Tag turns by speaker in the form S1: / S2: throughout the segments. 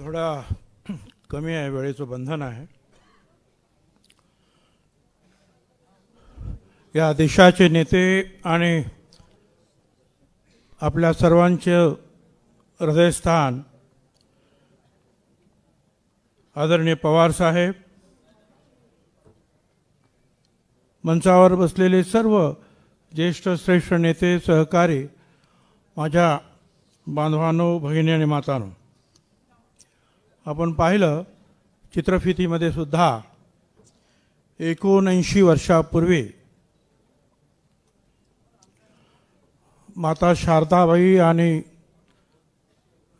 S1: थोडा कमी आहे वेळेचं बंधन आहे या देशाचे नेते आणि आपल्या सर्वांचे हृदयस्थान आदरणीय पवार साहेब मंचावर बसलेले सर्व ज्येष्ठ श्रेष्ठ नेते सहकारी माझ्या बांधवांनो भगिनी आणि मातांनो आपण पाहिलं चित्रफितीमध्ये सुद्धा एकोणऐंशी वर्षापूर्वी माता शारदाबाई आणि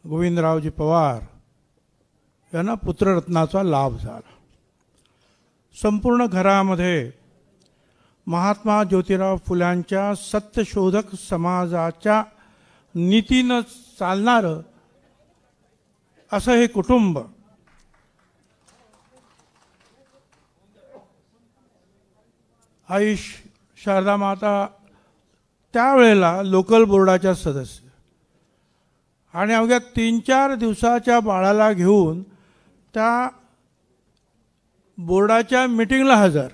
S1: गोविंदरावजी पवार यांना पुत्ररत्नाचा लाभ झाला संपूर्ण घरामध्ये महात्मा ज्योतिराव फुलांच्या सत्यशोधक समाजाच्या नीतीनं चालणारं असं हे कुटुंब आयुष शारदा माता त्यावेळेला लोकल बोर्डाच्या सदस्य आणि अवघ्या तीन चार दिवसाच्या बाळाला घेऊन त्या बोर्डाच्या मिटिंगला हजर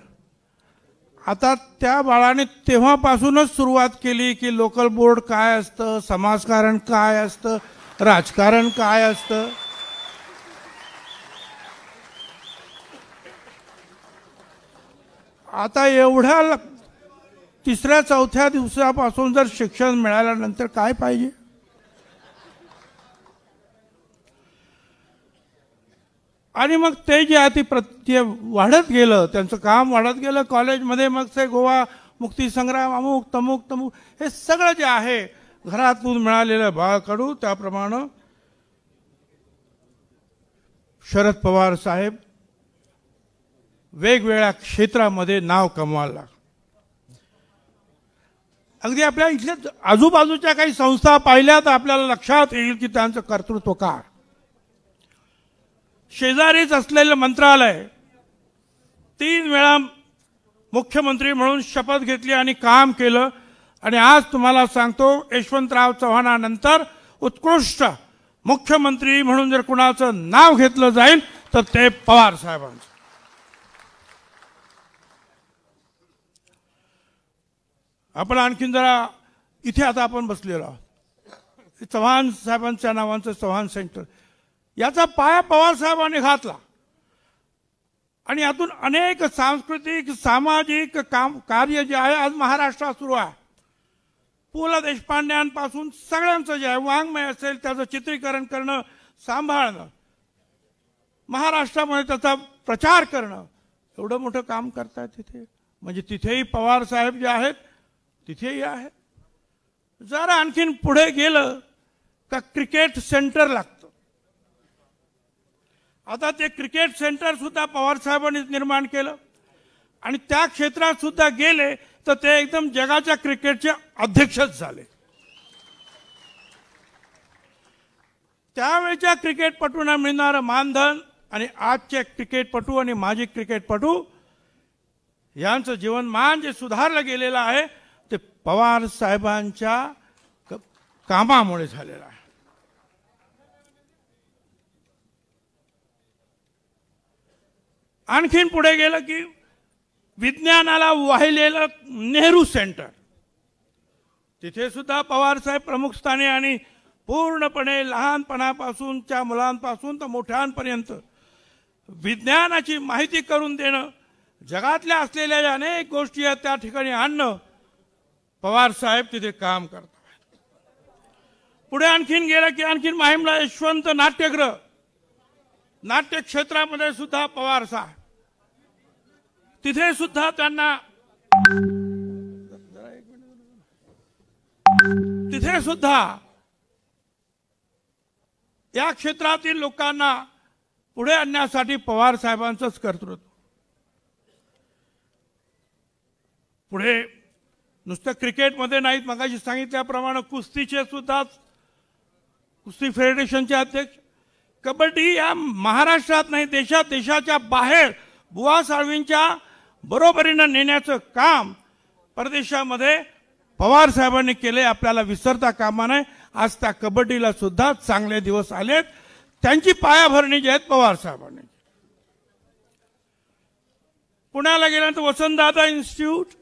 S1: आता त्या बाळाने तेव्हापासूनच सुरुवात केली की लोकल बोर्ड काय असतं समाजकारण काय असतं राजकारण काय असतं आता एवढ्या तिसऱ्या चौथ्या दिवसापासून जर शिक्षण मिळाल्यानंतर काय पाहिजे आणि मग ते जे आहे ते वाढत गेलं त्यांचं काम वाढत गेलं कॉलेजमध्ये मग ते गोवा मुक्तीसंग्राम अमुक तमुक तमुक हे सगळं जे आहे घरातून मिळालेलं बाळकडू त्याप्रमाणे शरद पवार साहेब वेगवेगळ्या क्षेत्रामध्ये नाव कमवायला लागलं अगदी आपल्या इथल्या आजूबाजूच्या काही संस्था पाहिल्या तर आपल्याला लक्षात येईल की त्यांचं कर्तृत्व का शेजारीच असलेलं मंत्रालय तीन वेळा मुख्यमंत्री म्हणून शपथ घेतली आणि काम केलं आणि आज तुम्हाला सांगतो यशवंतराव चव्हाणानंतर उत्कृष्ट मुख्यमंत्री म्हणून जर कुणाचं नाव घेतलं जाईल तर ते पवार साहेबांचं आपण आणखीन जरा इथे आता आपण बसलेलो आहोत चव्हाण साहेबांच्या नावांचं चव्हाण सेंटर याचा पाया पवार साहेबांनी घातला आणि यातून अनेक सांस्कृतिक सामाजिक काम कार्य जे आहे आज महाराष्ट्रात सुरू आहे पु ल देशपांड्यांपासून सगळ्यांचं जे आहे वाङ्मय असेल त्याचं चित्रीकरण करणं सांभाळणं महाराष्ट्रामध्ये त्याचा प्रचार करणं एवढं मोठं काम करतायत तिथे म्हणजे तिथेही पवार साहेब जे आहेत तिथेही आहे जर आणखीन पुढे गेलं का क्रिकेट सेंटर लागतं आता ते क्रिकेट सेंटर सुद्धा पवार साहेबांनी निर्माण केलं आणि त्या क्षेत्रात सुद्धा गेले तर ते एकदम जगाच्या क्रिकेटचे अध्यक्षच झाले त्यावेळच्या क्रिकेटपटूंना मिळणार मानधन आणि आजचे क्रिकेटपटू आणि माजी क्रिकेटपटू यांचं जीवनमान जे सुधारलं गेलेलं आहे ते पवार साहेबांच्या कामामुळे झालेलं आहे आणखीन पुढे गेलं की विज्ञानाला वाहिलेलं नेहरू सेंटर तिथे सुद्धा पवारसाहेब स्थानी आणि पूर्णपणे लहानपणापासूनच्या मुलांपासून तर मोठ्यांपर्यंत विज्ञानाची माहिती करून देणं जगातल्या असलेल्या अनेक गोष्टी आहेत त्या ठिकाणी आणणं पवार साहेब तिथे काम करतात पुढे आणखीन गेलं की आणखीन माहीमला यशवंत नाट्यग्रह नाट्य क्षेत्रामध्ये सुद्धा पवार साहेब तिथे सुद्धा त्यांना तिथे सुद्धा या क्षेत्रातील लोकांना पुढे आणण्यासाठी पवार साहेबांचंच कर्तृत्व पुढे नुसतं क्रिकेटमध्ये नाहीत मगाशी सांगितल्याप्रमाणे कुस्तीचे सुद्धा कुस्ती फेडरेशनचे अध्यक्ष कबड्डी या महाराष्ट्रात नाही देशात देशाच्या बाहेर बुवा साळवींच्या बरोबरीनं नेण्याचं काम परदेशामध्ये पवार साहेबांनी केले आपल्याला विसरता कामा नये आज त्या कबड्डीला सुद्धा चांगले दिवस आलेत त्यांची पायाभरणी जी आहेत पवार साहेबांनी पुण्याला गेल्यानंतर वसंतदादा इन्स्टिट्यूट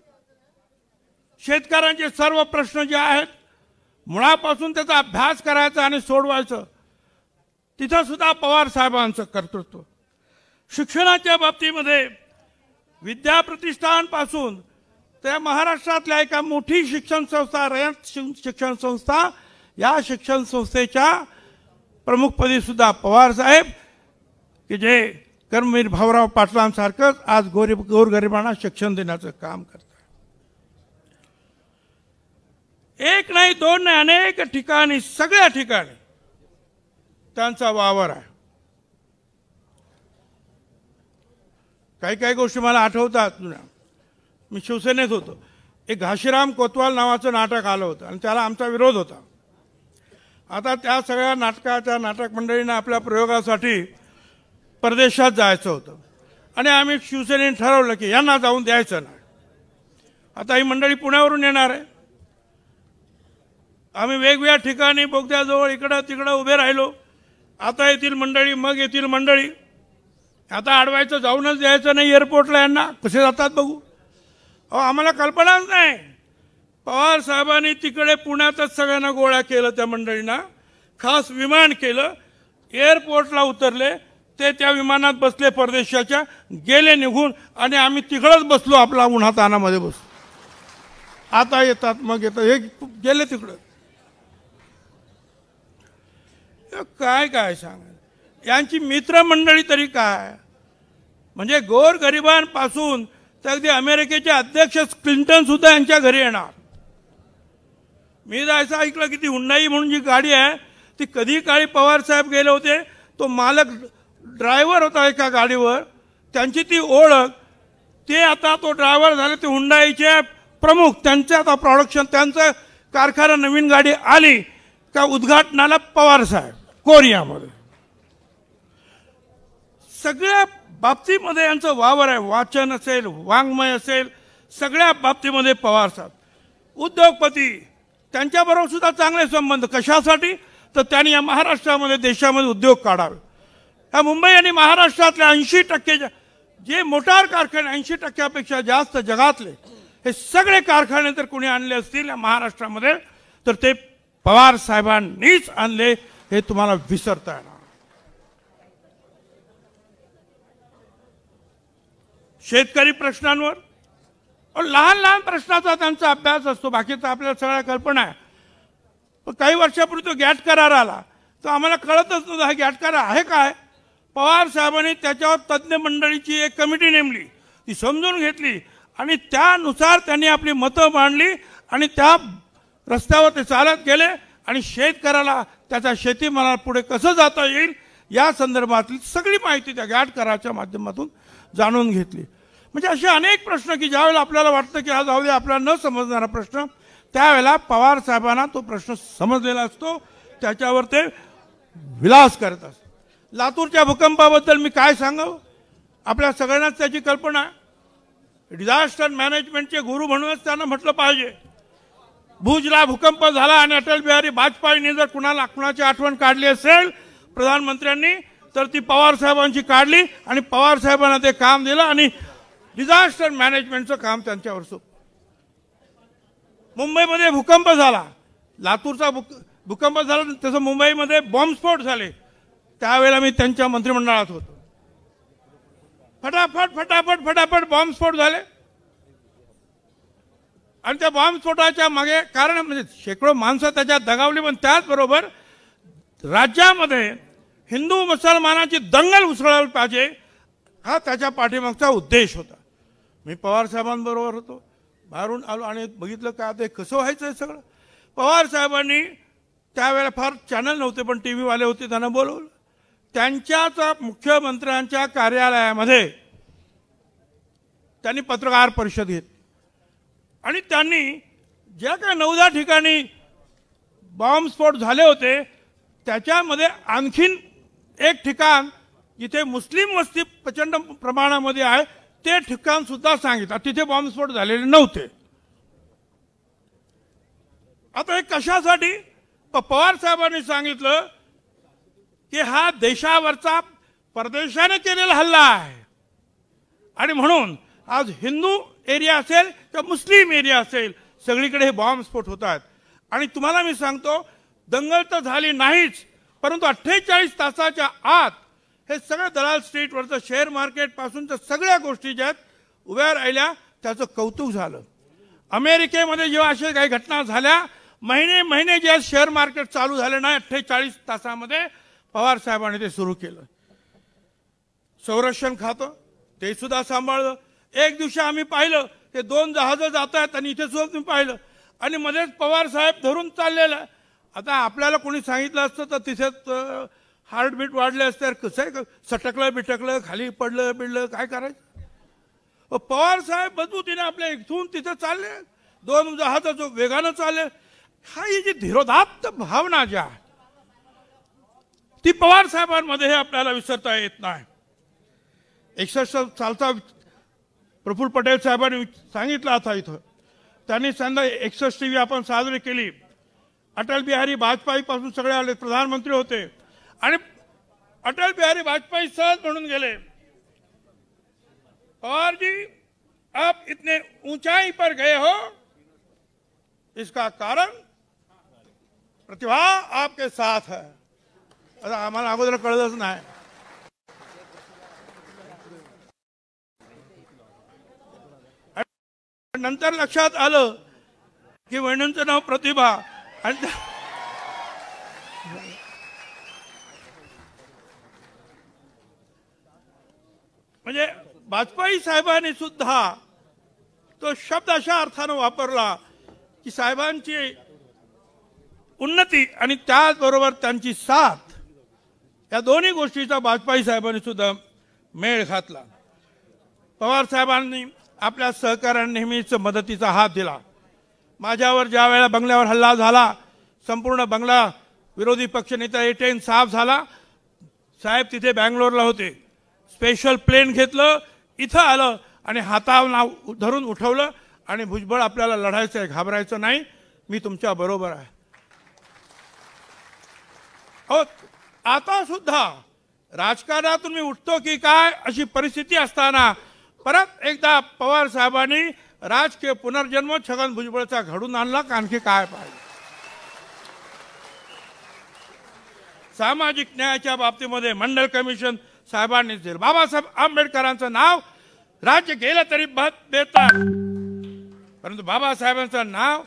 S1: शेतकऱ्यांचे सर्व प्रश्न जे आहेत मुळापासून त्याचा अभ्यास करायचा आणि सोडवायचं तिथं सुद्धा पवार साहेबांचं कर्तृत्व शिक्षणाच्या बाबतीमध्ये विद्याप्रतिष्ठानपासून त्या महाराष्ट्रातल्या एका मोठी शिक्षण संस्था रयत शिक्षण संस्था या शिक्षण संस्थेच्या प्रमुखपदी सुद्धा पवार साहेब की जे कर्मवीर भाऊराव पाटलांसारखंच आज गोरी गोरगरिबांना शिक्षण देण्याचं काम करतात एक नाही दोन नाही अनेक ठिकाणी सगळ्या ठिकाणी त्यांचा वावर आहे काही काही गोष्टी मला आठवतात मी शिवसेनेत होतो एक घाशीराम कोतवाल नावाचं नाटक आलं होतं आणि त्याला आमचा विरोध होता आता त्या सगळ्या नाटकाच्या नाटक मंडळीनं आपल्या प्रयोगासाठी परदेशात जायचं होतं आणि आम्ही शिवसेनेने ठरवलं की यांना जाऊन द्यायचं नाही आता ही मंडळी पुण्यावरून येणार आहे आम्ही वेगवेगळ्या ठिकाणी बोगद्याजवळ इकडं तिकडं उभे राहिलो आता येतील मंडळी मग येतील मंडळी आता आडवायचं जाऊनच द्यायचं नाही एअरपोर्टला यांना कसे जातात बघू अहो आम्हाला कल्पनाच नाही पवार साहेबांनी तिकडे पुण्यातच सगळ्यांना गोळा केलं त्या मंडळींना खास विमान केलं एअरपोर्टला उतरले ते त्या विमानात बसले परदेशाच्या गेले निघून आणि आम्ही तिकडंच बसलो आपला उन्हातानामध्ये बसलो आता येतात मग येतात हे गेले तिकडं काय काय सांगा यांची मित्रमंडळी तरी काय म्हणजे गोर गरिबांपासून तर अगदी अमेरिकेचे अध्यक्ष क्लिंटन सुद्धा यांच्या घरी येणार मी असं ऐकलं की ती हुंडाई म्हणून जी गाडी आहे ती कधी काळी पवार साहेब गेले होते तो मालक ड्रायव्हर होता एका गाडीवर त्यांची ती ओळख ते आता तो ड्रायव्हर झाले ते हुंडाईचे प्रमुख त्यांचं आता प्रॉडक्शन त्यांचं कारखाना नवीन गाडी आली त्या उद्घाटनाला पवार साहेब कोरियामध्ये सगळ्या बाबतीमध्ये यांचं वावर आहे वाचन असेल वाङ्मय असेल सगळ्या बाबतीमध्ये पवार साहेब उद्योगपती त्यांच्याबरोबर सुद्धा चांगले संबंध कशासाठी तर त्यांनी या महाराष्ट्रामध्ये देशामध्ये उद्योग काढावे या मुंबई आणि महाराष्ट्रातल्या ऐंशी टक्के जे मोटार कारखाने ऐंशी टक्क्यापेक्षा जास्त जगातले हे सगळे कारखाने जर कोणी आणले असतील या महाराष्ट्रामध्ये तर ते पवार साहेबांनीच आणले हे तुम्हाला विसरता येणार शेतकरी प्रश्नांवर लहान लहान प्रश्नाचा त्यांचा अभ्यास असतो बाकीचा आपल्याला सगळ्या कल्पना आहे पण काही वर्षापूर्वी तो गॅट करार आला तर आम्हाला कळतच नव्हतं हा गॅट करार आहे काय पवार साहेबांनी त्याच्यावर तज्ज्ञ मंडळीची एक कमिटी नेमली ती समजून घेतली आणि त्यानुसार त्यांनी आपली मतं मांडली आणि त्या रस्त्यावर ते चालत गेले आणि शेतकऱ्याला त्याच्या शेतीमाला पुढे कसं जाता येईल या संदर्भातली सगळी माहिती त्या गाठकराच्या माध्यमातून जाणून घेतली म्हणजे असे अनेक प्रश्न की ज्यावेळेला आपल्याला वाटतं की आज दे आपल्याला न समजणारा प्रश्न त्यावेळेला पवार साहेबांना तो प्रश्न समजलेला असतो त्याच्यावर ते विलास करत असतो लातूरच्या भूकंपाबद्दल मी काय सांगू आपल्या सगळ्यांनाच त्याची कल्पना डिझास्टर मॅनेजमेंटचे गुरु म्हणूनच त्यांना म्हटलं पाहिजे भुजला भूकंप झाला आणि अटल बिहारी वाजपेयींनी जर कुणाला कुणाची आठवण काढली असेल प्रधानमंत्र्यांनी तर ती पवार साहेबांची काढली आणि पवार साहेबांना ते काम दिलं आणि डिझास्टर मॅनेजमेंटचं काम त्यांच्यावर सो मुंबईमध्ये भूकंप झाला लातूरचा भूकंप झाला तसं मुंबईमध्ये बॉम्बस्फोट झाले त्यावेळेला मी त्यांच्या मंत्रिमंडळात होतो फटाफट फटाफट फटाफट बॉम्बस्फोट झाले आणि त्या बॉम्बस्फोटाच्या मागे कारण म्हणजे शेकडो माणसं त्याच्यात दगावली पण त्याचबरोबर राज्यामध्ये हिंदू मुसलमानाची दंगल उसळायला पाहिजे हा त्याच्या पाठीमागचा उद्देश होता मी पवार साहेबांबरोबर होतो बाहेरून आलो आणि बघितलं का ते कसं व्हायचं हे सगळं पवारसाहेबांनी त्यावेळेला फार चॅनल नव्हते पण टी व्हीवाले होते त्यांना बोलवलं त्यांच्याच मुख्यमंत्र्यांच्या कार्यालयामध्ये त्यांनी पत्रकार परिषद घेतली आणि त्यांनी ज्या काय नऊदा ठिकाणी बॉम्बस्फोट झाले होते त्याच्यामध्ये आणखीन एक ठिकाण जिथे मुस्लिम वस्ती प्रचंड प्रमाणामध्ये आहे ते ठिकाण सुद्धा सांगितलं तिथे बॉम्बस्फोट झालेले नव्हते आता हे कशासाठी पवार साहेबांनी सांगितलं की हा देशावरचा परदेशाने केलेला हल्ला आहे आणि म्हणून आज हिंदू एरिया असेल किंवा मुस्लिम एरिया असेल सगळीकडे हे बॉम्बस्फोट होतात आणि तुम्हाला मी सांगतो दंगल तर झाली नाहीच परंतु अठ्ठेचाळीस तासाच्या आत हे सगळं दलाल स्ट्रीटवरचं शेअर मार्केटपासूनच्या सगळ्या गोष्टी ज्यात उभ्या राहिल्या त्याचं कौतुक झालं अमेरिकेमध्ये जेव्हा अशा काही घटना झाल्या महिने महिने जे शेअर मार्केट चालू झालं नाही अठ्ठेचाळीस तासामध्ये पवार साहेबांनी ते सुरू केलं संरक्षण खातं ते सुद्धा सांभाळलं एक दिवशी आम्ही पाहिलं ते दोन जहाजं जात आहेत आणि इथे सुद्धा तुम्ही पाहिलं आणि मध्येच पवार साहेब धरून चाललेलं आहे आता आपल्याला कोणी सांगितलं असतं तर तिथे हार्टबीट वाढले असते कसं आहे सटकलं बिटकलं खाली पडलं बिडलं काय करायचं पवार साहेब मजबूतीने आपल्या इथून तिथे चालले दोन जहाज जो वेगानं चालले हा ही जी धीरोधात्त भावना ज्या ती पवार साहेबांमध्ये आपल्याला विसरता येत नाही एकसष्ट सालचा प्रफुल्ल पटेल साहेबांनी सांगितलं आता इथं त्यांनी सांगा एकसष्टीवी आपण साजरी लिए अटल बिहारी वाजपेयीपासून सगळे आले प्रधानमंत्री होते अटल बिहारी वाजपेयी सहज म्हणून गेले और जी आप इतने ऊंचाई पर गए हो इसका कारण प्रतिभा आपके साथ है आता अगोदर कळलंच नाही नंतर लक्षात आलं की वहिणींचं नाव प्रतिभा आणि म्हणजे वाजपेयी साहेबांनी सुद्धा तो शब्द अशा अर्थानं वापरला की साहेबांची उन्नती आणि त्याचबरोबर त्यांची साथ या दोन्ही गोष्टीचा वाजपेयी साहेबांनी सुद्धा मेळ घातला पवार साहेबांनी आपल्या सहकाऱ्याने नेहमीच मदतीचा हात दिला माझ्यावर ज्या वेळेला बंगल्यावर हल्ला झाला संपूर्ण बंगला विरोधी पक्षनेता एटेन साफ झाला साहेब तिथे बँगलोरला होते स्पेशल प्लेन घेतलं इथं आलं आणि हाताव नाव धरून उठवलं आणि भुजबळ आपल्याला लढायचं आहे घाबरायचं नाही मी तुमच्या बरोबर आहे हो आता सुद्धा राजकारणातून मी उठतो की काय अशी परिस्थिती असताना परत एकदा पवार साहेबांनी राजकीय पुनर्जन्म छगन भुजबळचा घडून आणला आणखी काय पाहिजे सामाजिक न्यायाच्या बाबतीमध्ये मंडल कमिशन साहेबांनी दिलं बाबासाहेब आंबेडकरांचं नाव राज्य गेलं तरी देतात परंतु बाबासाहेबांचं नाव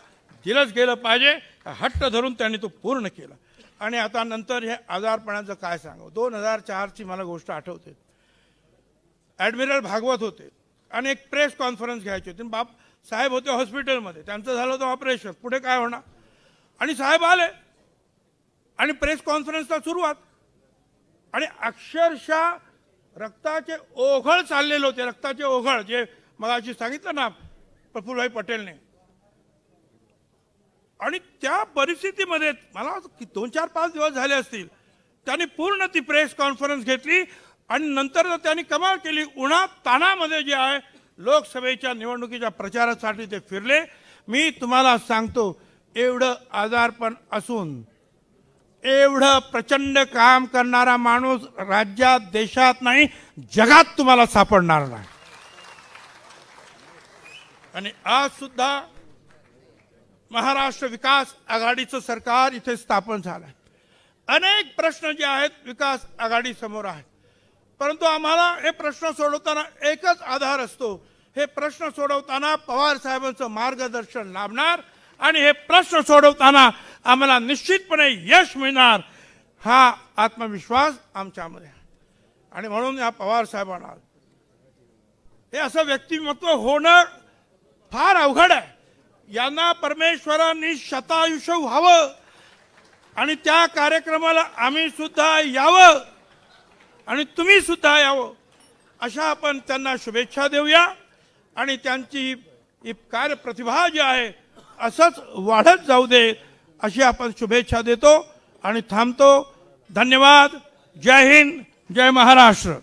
S1: दिलंच गेलं पाहिजे हट्ट धरून त्यांनी तो पूर्ण केला आणि आता नंतर हे आजारपणाचं काय सांगू दोन हजार चारची मला गोष्ट आठवते ॲडमिरल भागवत होते आणि एक प्रेस कॉन्फरन्स घ्यायची होती बाप साहेब होते हॉस्पिटलमध्ये त्यांचं झालं होतं ऑपरेशन पुढे काय होणार आणि साहेब आले आणि प्रेस कॉन्फरन्सला सुरुवात आणि अक्षरशः रक्ताचे ओघळ चाललेले होते रक्ताचे ओघळ जे मला अशी सांगितलं ना प्रफुल्लभाई पटेलने आणि त्या परिस्थितीमध्ये मला दोन चार पाच दिवस झाले असतील त्यांनी पूर्ण ती प्रेस कॉन्फरन्स घेतली आणि नंतर जर त्यांनी कमाल केली उन्हा तानामध्ये जे आहे लोकसभेच्या निवडणुकीच्या प्रचारासाठी ते फिरले मी तुम्हाला सांगतो एवढं आजारपण असून एवढं प्रचंड काम करणारा माणूस राज्यात देशात नाही जगात तुम्हाला सापडणार नाही आणि आज सुद्धा महाराष्ट्र विकास आघाडीचं सरकार इथे स्थापन झालं अनेक प्रश्न जे आहेत विकास आघाडी समोर आहेत परंतु आम्हाला हे प्रश्न सोडवताना एकच आधार असतो हे प्रश्न सोडवताना पवार साहेबांचं मार्गदर्शन लाभणार आणि हे प्रश्न सोडवताना आम्हाला निश्चितपणे यश मिळणार हा आत्मविश्वास आमच्यामध्ये आणि म्हणून या पवार साहेबांना हे असं व्यक्तिमत्व होणं फार अवघड आहे यांना परमेश्वरांनी शतायुष्य व्हावं आणि त्या कार्यक्रमाला आम्ही सुद्धा यावं आणि तुम्ही सुद्धा यावं अशा आपण त्यांना शुभेच्छा देऊया आणि त्यांची कार्यप्रतिभा जी आहे असंच वाढत जाऊ दे अशी आपण शुभेच्छा देतो आणि थांबतो धन्यवाद जय हिंद जय महाराष्ट्र